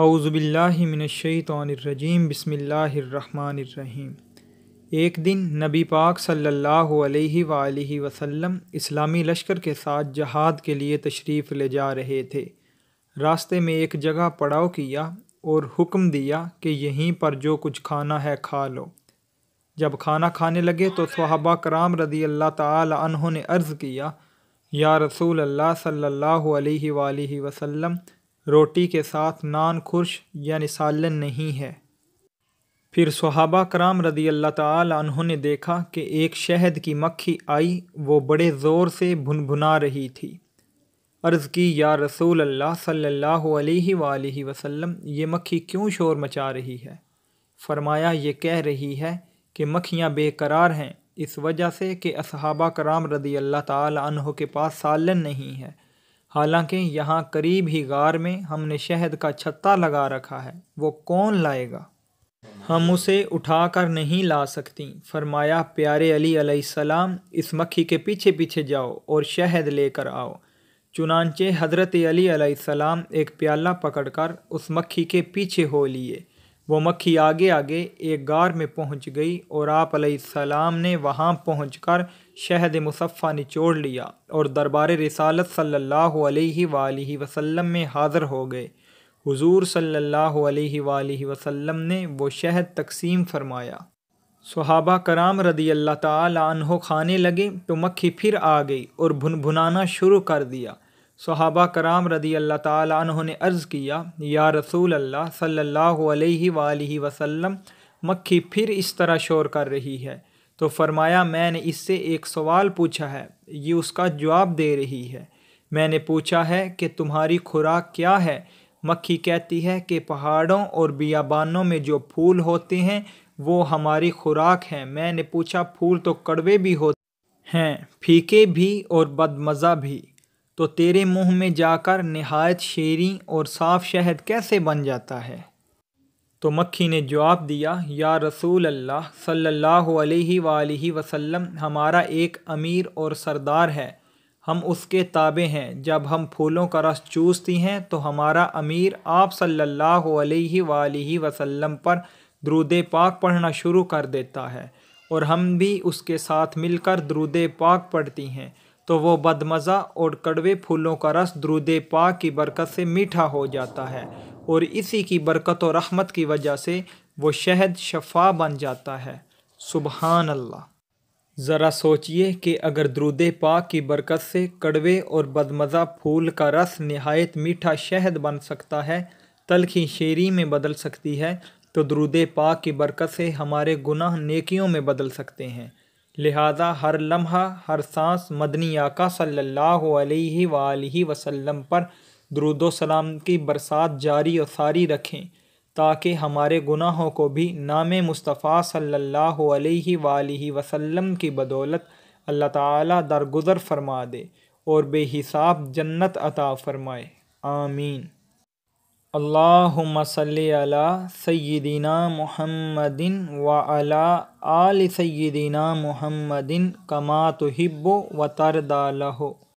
आउज़बिल्लिमिनशैतरजीम बसमीम एक दिन नबी पाक सल्ला वसम इस्लामी लश्कर के साथ जहाद के लिए तशरीफ़ ले जा रहे थे रास्ते में एक जगह पड़ाव किया और हुक्म दिया कि यहीं पर जो कुछ खाना है खा लो जब खाना खाने लगे तो सहाबा कराम रदी अल्लाह तहों ने अर्ज़ किया या रसूल अल्लाह सल्ला अलैहि रोटी के साथ नान खुर्श यानि सालन नहीं है फिर सहाबा कराम रदी अल्लाह तहों ने देखा कि एक शहद की मक्खी आई वो बड़े ज़ोर से भुनभुना रही थी अर्ज़ की या रसूल अल्लाह सल्ला वसलम ये मक्खी क्यों शोर मचा रही है फरमाया ये कह रही है कि मक्खियाँ बेकरार हैं इस वजह से कि असहाबा कराम रदी अल्लाह तहों के पास सालन नहीं है हालांकि यहाँ करीब ही गार में हमने शहद का छत्ता लगा रखा है वो कौन लाएगा हम उसे उठा कर नहीं ला सकती फरमाया प्यारे अली सलाम इस मक्खी के पीछे पीछे जाओ और शहद लेकर आओ चुनानचे हज़रत अली सलाम एक प्याला पकड़कर उस मक्खी के पीछे हो लिए वो मक्खी आगे आगे एक गार में पहुंच गई और आप सलाम ने वहां पहुंचकर शहद मुसफ़ा निचोड़ लिया और दरबार रिसालत सल्लल्लाहु अलैहि वालैहि वसल्लम में हाज़र हो गए हुजूर सल्लल्लाहु अलैहि वालैहि वसल्लम ने वो शहद तकसीम फरमाया सहाबा कराम रदी अल्लाह तहों खाने लगे तो मक्खी फिर आ गई और भुनभुनाना शुरू कर दिया सहाबा कराम रदी अल्लाह तह ने अर्ज़ किया या रसूल अल्लाह सल्लल्लाहु अलैहि सल्ला वसल्लम मक्खी फिर इस तरह शोर कर रही है तो फरमाया मैंने इससे एक सवाल पूछा है ये उसका जवाब दे रही है मैंने पूछा है कि तुम्हारी खुराक क्या है मक्खी कहती है कि पहाड़ों और बियाबानों में जो फूल होते हैं वो हमारी खुराक हैं मैंने पूछा फूल तो कड़वे भी होते हैं फीके भी और बदमज़ा भी तो तेरे मुंह में जाकर नहायत शेरी और साफ शहद कैसे बन जाता है तो मक्खी ने जवाब दिया या रसूल अल्लाह सल्लल्लाहु अलैहि वालैहि वसल्लम हमारा एक अमीर और सरदार है हम उसके ताबे हैं जब हम फूलों का रस चूसती हैं तो हमारा अमीर आप सल्लल्लाहु अलैहि वालैहि वसल्लम पर द्रुद पाक पढ़ना शुरू कर देता है और हम भी उसके साथ मिलकर द्रुद पाक पढ़ती हैं तो वो बदमज़ा और कड़वे फूलों का रस द्रुद पा की बरकत से मीठा हो जाता है और इसी की बरकत और रहमत की वजह से वो शहद शफा बन जाता है सुबहान अल्लाह ज़रा सोचिए कि अगर द्रुद पा की बरकत से कड़वे और बदमज़ा फूल का रस नहायत मीठा शहद बन सकता है तलखी शेरी में बदल सकती है तो द्रुद पा की बरकत से हमारे गुनाह नेकियों में बदल सकते हैं लिहाजा हर लम्हा हर सांस मदनी आका सल्लल्लाहु अलैहि सल्ला वसल्लम पर दरुदो सलाम की बरसात जारी और सारी रखें ताकि हमारे गुनाहों को भी नाम मुस्तफ़ा सल्लल्लाहु अलैहि वसल्लम की बदौलत अल्लाह ताला दरगुजर फरमा दे और बेहिसाब जन्नत अता फरमाए आमीन अल्लाहुम्मा सल्ली अला सय्यदीना मुहम्मदिन व अला आल सय्यदीना मुहम्मदिन कमा तुहिब्बु व तरदा लहु